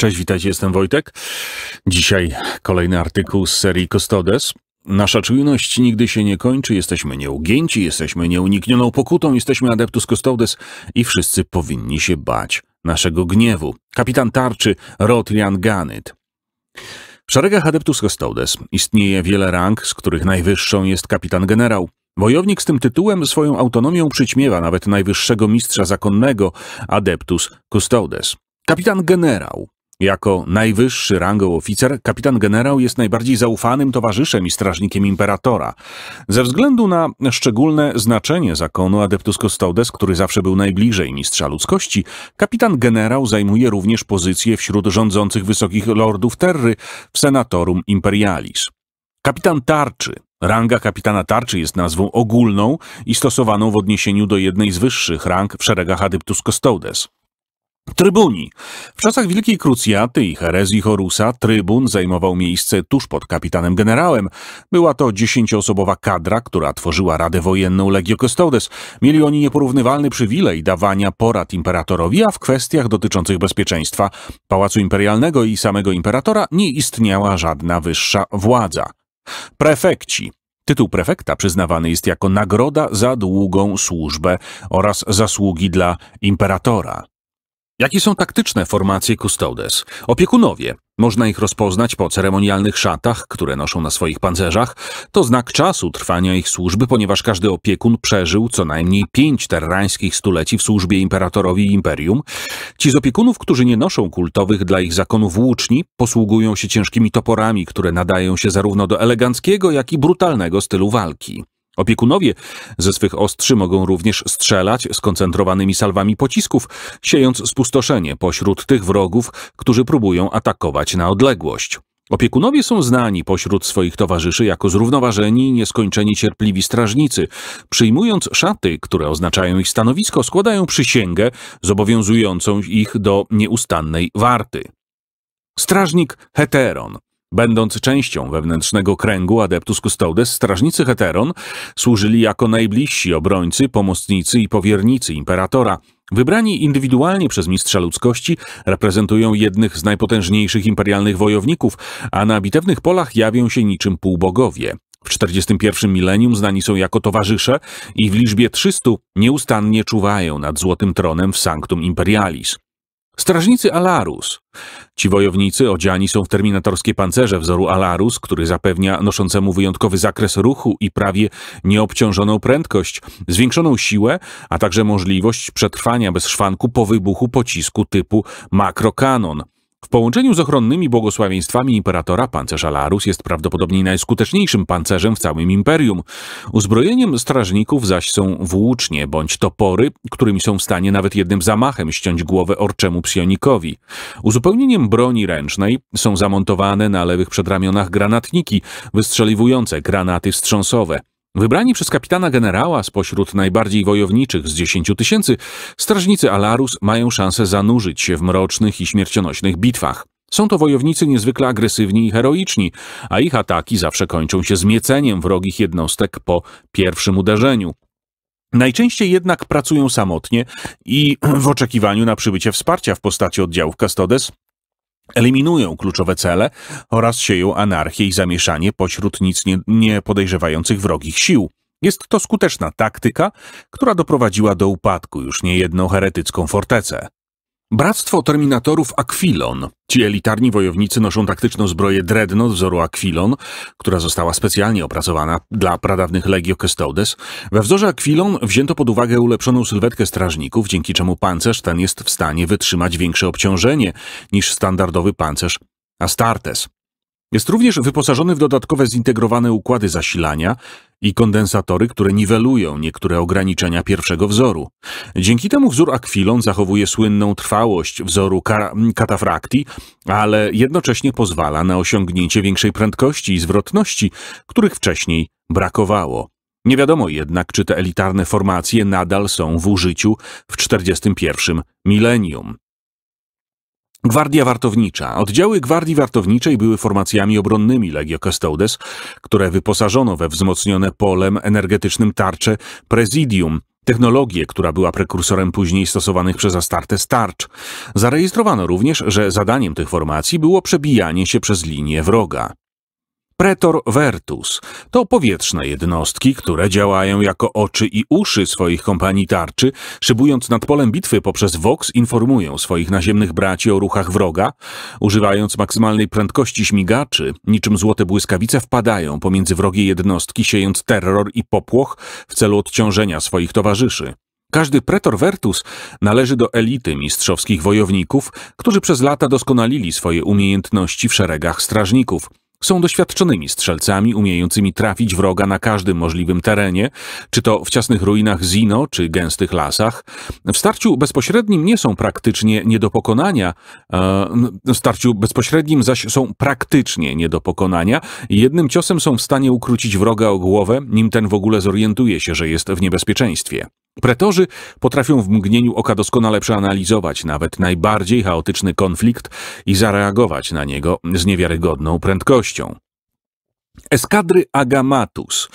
Cześć, witajcie, jestem Wojtek. Dzisiaj kolejny artykuł z serii Custodes. Nasza czujność nigdy się nie kończy, jesteśmy nieugięci, jesteśmy nieuniknioną pokutą, jesteśmy adeptus Custodes i wszyscy powinni się bać naszego gniewu. Kapitan tarczy Rotlian Ganyt. W szeregach adeptus Custodes istnieje wiele rang, z których najwyższą jest kapitan generał. Wojownik z tym tytułem swoją autonomią przyćmiewa nawet najwyższego mistrza zakonnego, adeptus Custodes. Kapitan generał jako najwyższy rangą oficer, kapitan generał jest najbardziej zaufanym towarzyszem i strażnikiem imperatora. Ze względu na szczególne znaczenie zakonu Adeptus Custodes, który zawsze był najbliżej mistrza ludzkości, kapitan generał zajmuje również pozycję wśród rządzących wysokich lordów Terry w Senatorum Imperialis. Kapitan tarczy. Ranga kapitana tarczy jest nazwą ogólną i stosowaną w odniesieniu do jednej z wyższych rang w szeregach Adeptus Custodes. Trybuni. W czasach Wielkiej Krucjaty i herezji Horusa trybun zajmował miejsce tuż pod kapitanem generałem. Była to dziesięcioosobowa kadra, która tworzyła Radę Wojenną Legio Custodes. Mieli oni nieporównywalny przywilej dawania porad imperatorowi, a w kwestiach dotyczących bezpieczeństwa Pałacu Imperialnego i samego imperatora nie istniała żadna wyższa władza. Prefekci Tytuł prefekta przyznawany jest jako nagroda za długą służbę oraz zasługi dla imperatora. Jakie są taktyczne formacje custodes? Opiekunowie. Można ich rozpoznać po ceremonialnych szatach, które noszą na swoich pancerzach. To znak czasu trwania ich służby, ponieważ każdy opiekun przeżył co najmniej pięć terrańskich stuleci w służbie imperatorowi i imperium. Ci z opiekunów, którzy nie noszą kultowych dla ich zakonów włóczni, posługują się ciężkimi toporami, które nadają się zarówno do eleganckiego, jak i brutalnego stylu walki. Opiekunowie ze swych ostrzy mogą również strzelać skoncentrowanymi salwami pocisków, siejąc spustoszenie pośród tych wrogów, którzy próbują atakować na odległość. Opiekunowie są znani pośród swoich towarzyszy jako zrównoważeni i nieskończenie cierpliwi strażnicy. Przyjmując szaty, które oznaczają ich stanowisko, składają przysięgę zobowiązującą ich do nieustannej warty. Strażnik Heteron Będąc częścią wewnętrznego kręgu Adeptus Custodes, strażnicy Heteron służyli jako najbliżsi obrońcy, pomocnicy i powiernicy imperatora. Wybrani indywidualnie przez mistrza ludzkości, reprezentują jednych z najpotężniejszych imperialnych wojowników, a na bitewnych polach jawią się niczym półbogowie. W 41 milenium znani są jako towarzysze i w liczbie 300 nieustannie czuwają nad złotym tronem w Sanctum Imperialis. Strażnicy Alarus. Ci wojownicy odziani są w terminatorskie pancerze wzoru Alarus, który zapewnia noszącemu wyjątkowy zakres ruchu i prawie nieobciążoną prędkość, zwiększoną siłę, a także możliwość przetrwania bez szwanku po wybuchu pocisku typu makrokanon – w połączeniu z ochronnymi błogosławieństwami imperatora pancerz Alarus jest prawdopodobnie najskuteczniejszym pancerzem w całym imperium. Uzbrojeniem strażników zaś są włócznie bądź topory, którymi są w stanie nawet jednym zamachem ściąć głowę orczemu psionikowi. Uzupełnieniem broni ręcznej są zamontowane na lewych przedramionach granatniki wystrzeliwujące granaty wstrząsowe. Wybrani przez kapitana generała spośród najbardziej wojowniczych z dziesięciu tysięcy, strażnicy Alarus mają szansę zanurzyć się w mrocznych i śmiercionośnych bitwach. Są to wojownicy niezwykle agresywni i heroiczni, a ich ataki zawsze kończą się zmieceniem wrogich jednostek po pierwszym uderzeniu. Najczęściej jednak pracują samotnie i w oczekiwaniu na przybycie wsparcia w postaci oddziałów Castodes eliminują kluczowe cele oraz sieją anarchię i zamieszanie pośród nic nie, nie podejrzewających wrogich sił. Jest to skuteczna taktyka, która doprowadziła do upadku już niejedną heretycką fortecę. Bractwo Terminatorów Aquilon. Ci elitarni wojownicy noszą taktyczną zbroję Dreadnought wzoru Aquilon, która została specjalnie opracowana dla pradawnych Legio Custodes. We wzorze Aquilon wzięto pod uwagę ulepszoną sylwetkę strażników, dzięki czemu pancerz ten jest w stanie wytrzymać większe obciążenie niż standardowy pancerz Astartes. Jest również wyposażony w dodatkowe zintegrowane układy zasilania i kondensatory, które niwelują niektóre ograniczenia pierwszego wzoru. Dzięki temu wzór akwilon zachowuje słynną trwałość wzoru katafrakti, ale jednocześnie pozwala na osiągnięcie większej prędkości i zwrotności, których wcześniej brakowało. Nie wiadomo jednak, czy te elitarne formacje nadal są w użyciu w 41. milenium. Gwardia Wartownicza. Oddziały Gwardii Wartowniczej były formacjami obronnymi Legio Custodes, które wyposażono we wzmocnione polem energetycznym tarcze Presidium, technologię, która była prekursorem później stosowanych przez Astarte tarcz. Zarejestrowano również, że zadaniem tych formacji było przebijanie się przez linię wroga. Pretor Vertus to powietrzne jednostki, które działają jako oczy i uszy swoich kompanii tarczy, szybując nad polem bitwy poprzez Vox informują swoich naziemnych braci o ruchach wroga, używając maksymalnej prędkości śmigaczy, niczym złote błyskawice wpadają pomiędzy wrogie jednostki, siejąc terror i popłoch w celu odciążenia swoich towarzyszy. Każdy pretor Vertus należy do elity mistrzowskich wojowników, którzy przez lata doskonalili swoje umiejętności w szeregach strażników – są doświadczonymi strzelcami, umiejącymi trafić wroga na każdym możliwym terenie, czy to w ciasnych ruinach Zino, czy gęstych lasach. W starciu bezpośrednim nie są praktycznie nie do pokonania, e, w starciu bezpośrednim zaś są praktycznie nie do pokonania. Jednym ciosem są w stanie ukrócić wroga o głowę, nim ten w ogóle zorientuje się, że jest w niebezpieczeństwie. Pretorzy potrafią w mgnieniu oka doskonale przeanalizować nawet najbardziej chaotyczny konflikt i zareagować na niego z niewiarygodną prędkością. Eskadry Agamatus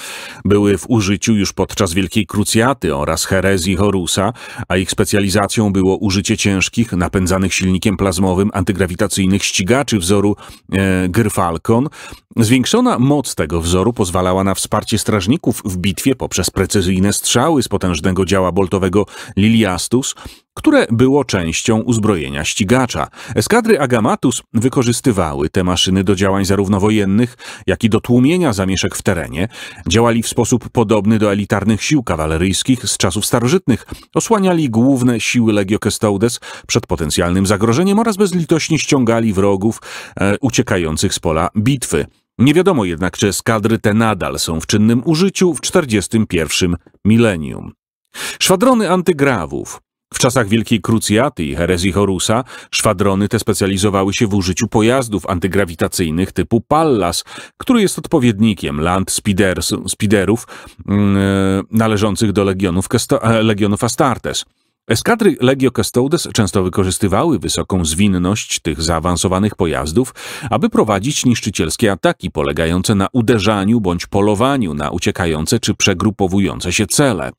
były w użyciu już podczas Wielkiej Krucjaty oraz herezji Horusa, a ich specjalizacją było użycie ciężkich, napędzanych silnikiem plazmowym antygrawitacyjnych ścigaczy wzoru e, Gryfalkon Zwiększona moc tego wzoru pozwalała na wsparcie strażników w bitwie poprzez precyzyjne strzały z potężnego działa boltowego Liliastus, które było częścią uzbrojenia ścigacza. Eskadry Agamatus wykorzystywały te maszyny do działań zarówno wojennych, jak i do tłumienia zamieszek w terenie. Działali w sposób podobny do elitarnych sił kawaleryjskich z czasów starożytnych. Osłaniali główne siły Legio Cestaudes przed potencjalnym zagrożeniem oraz bezlitośnie ściągali wrogów e, uciekających z pola bitwy. Nie wiadomo jednak, czy skadry te nadal są w czynnym użyciu w 41 milenium. Szwadrony antygrawów. W czasach Wielkiej Krucjaty i herezji Horusa szwadrony te specjalizowały się w użyciu pojazdów antygrawitacyjnych typu Pallas, który jest odpowiednikiem Land Spiders, Spiderów yy, należących do legionów, e, legionów Astartes. Eskadry Legio Custodes często wykorzystywały wysoką zwinność tych zaawansowanych pojazdów, aby prowadzić niszczycielskie ataki polegające na uderzaniu bądź polowaniu na uciekające czy przegrupowujące się cele.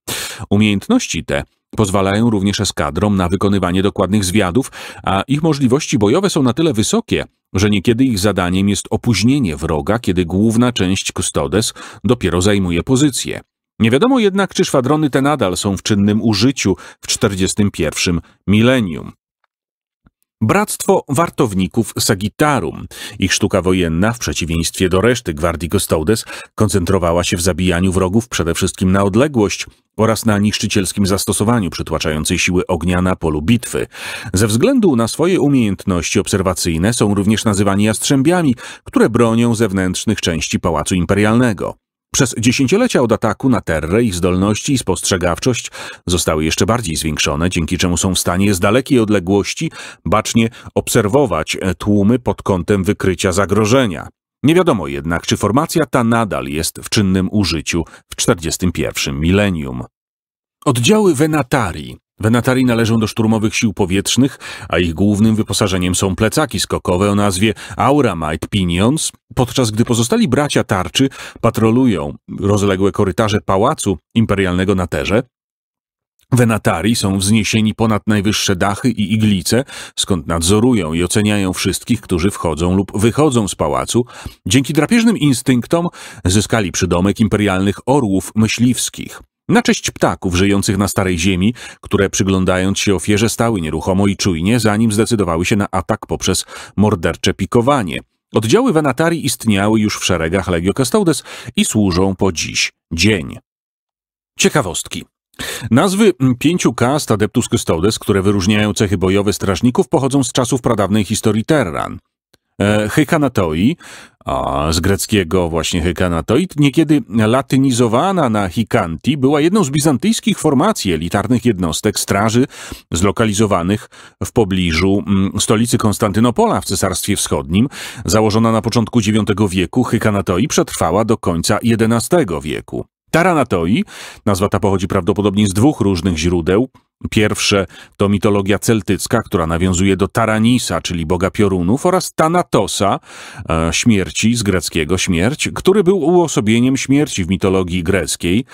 Umiejętności te pozwalają również eskadrom na wykonywanie dokładnych zwiadów, a ich możliwości bojowe są na tyle wysokie, że niekiedy ich zadaniem jest opóźnienie wroga, kiedy główna część Custodes dopiero zajmuje pozycję. Nie wiadomo jednak, czy szwadrony te nadal są w czynnym użyciu w 41. milenium. Bractwo Wartowników Sagittarum. Ich sztuka wojenna, w przeciwieństwie do reszty Gwardii Gostaudes, koncentrowała się w zabijaniu wrogów przede wszystkim na odległość oraz na niszczycielskim zastosowaniu przytłaczającej siły ognia na polu bitwy. Ze względu na swoje umiejętności obserwacyjne są również nazywani jastrzębiami, które bronią zewnętrznych części Pałacu Imperialnego. Przez dziesięciolecia od ataku na Terrę ich zdolności i spostrzegawczość zostały jeszcze bardziej zwiększone, dzięki czemu są w stanie z dalekiej odległości bacznie obserwować e, tłumy pod kątem wykrycia zagrożenia. Nie wiadomo jednak, czy formacja ta nadal jest w czynnym użyciu w 41. milenium. Oddziały Venatari Venatari należą do szturmowych sił powietrznych, a ich głównym wyposażeniem są plecaki skokowe o nazwie Auramite Pinions, Podczas gdy pozostali bracia tarczy patrolują rozległe korytarze pałacu imperialnego na Terze, Wenatari są wzniesieni ponad najwyższe dachy i iglice, skąd nadzorują i oceniają wszystkich, którzy wchodzą lub wychodzą z pałacu. Dzięki drapieżnym instynktom zyskali przydomek imperialnych orłów myśliwskich. Na cześć ptaków żyjących na starej ziemi, które przyglądając się ofierze stały nieruchomo i czujnie, zanim zdecydowały się na atak poprzez mordercze pikowanie – Oddziały Venatari istniały już w szeregach Legio Castaudes i służą po dziś dzień. Ciekawostki. Nazwy pięciu kast Adeptus Custodes, które wyróżniają cechy bojowe strażników, pochodzą z czasów pradawnej historii Terran. E, hykanatoi, a z greckiego właśnie hykanatoi, niekiedy latynizowana na hikanti, była jedną z bizantyjskich formacji elitarnych jednostek straży zlokalizowanych w pobliżu mm, stolicy Konstantynopola w Cesarstwie Wschodnim. Założona na początku IX wieku, hykanatoi przetrwała do końca XI wieku. Taranatoi, nazwa ta pochodzi prawdopodobnie z dwóch różnych źródeł, Pierwsze to mitologia celtycka, która nawiązuje do Taranisa, czyli boga piorunów, oraz Thanatosa, e, śmierci z greckiego śmierć, który był uosobieniem śmierci w mitologii greckiej.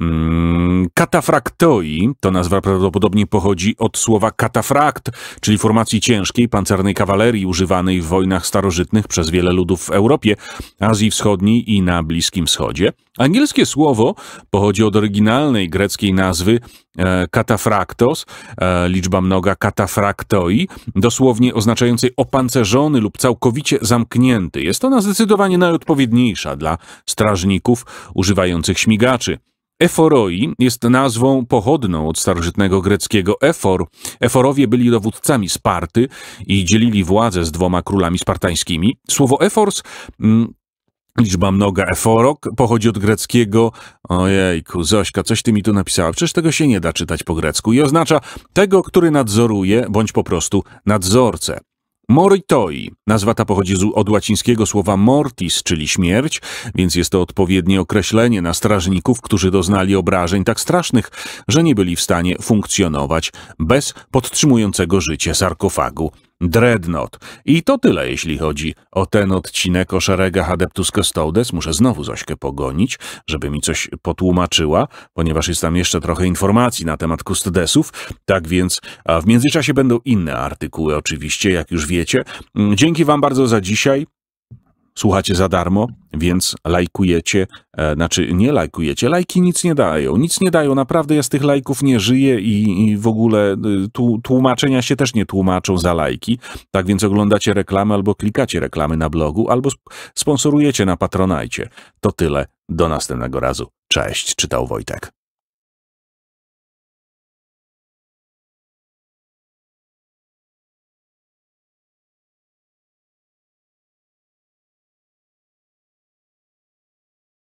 Mm, katafraktoi to nazwa prawdopodobnie pochodzi od słowa katafrakt, czyli formacji ciężkiej pancernej kawalerii używanej w wojnach starożytnych przez wiele ludów w Europie, Azji Wschodniej i na Bliskim Wschodzie. Angielskie słowo pochodzi od oryginalnej greckiej nazwy e, katafraktos, e, liczba mnoga katafraktoi, dosłownie oznaczającej opancerzony lub całkowicie zamknięty. Jest ona zdecydowanie najodpowiedniejsza dla strażników używających śmigaczy. Eforoi jest nazwą pochodną od starożytnego greckiego efor. Eforowie byli dowódcami Sparty i dzielili władzę z dwoma królami spartańskimi. Słowo efors mm, Liczba mnoga eforok pochodzi od greckiego. Ojejku, Zośka, coś ty mi tu napisała. Przecież tego się nie da czytać po grecku i oznacza tego, który nadzoruje, bądź po prostu nadzorcę. Moritoi. Nazwa ta pochodzi z, od łacińskiego słowa mortis, czyli śmierć, więc jest to odpowiednie określenie na strażników, którzy doznali obrażeń tak strasznych, że nie byli w stanie funkcjonować bez podtrzymującego życie sarkofagu. Dreadnought. I to tyle, jeśli chodzi o ten odcinek o szeregach Adeptus Custodes. Muszę znowu Zośkę pogonić, żeby mi coś potłumaczyła, ponieważ jest tam jeszcze trochę informacji na temat Custodesów. Tak więc w międzyczasie będą inne artykuły oczywiście, jak już wiecie. Dzięki wam bardzo za dzisiaj słuchacie za darmo, więc lajkujecie, e, znaczy nie lajkujecie, lajki nic nie dają, nic nie dają, naprawdę ja z tych lajków nie żyję i, i w ogóle e, tu, tłumaczenia się też nie tłumaczą za lajki, tak więc oglądacie reklamy albo klikacie reklamy na blogu, albo sponsorujecie na Patronajcie. To tyle, do następnego razu. Cześć, czytał Wojtek.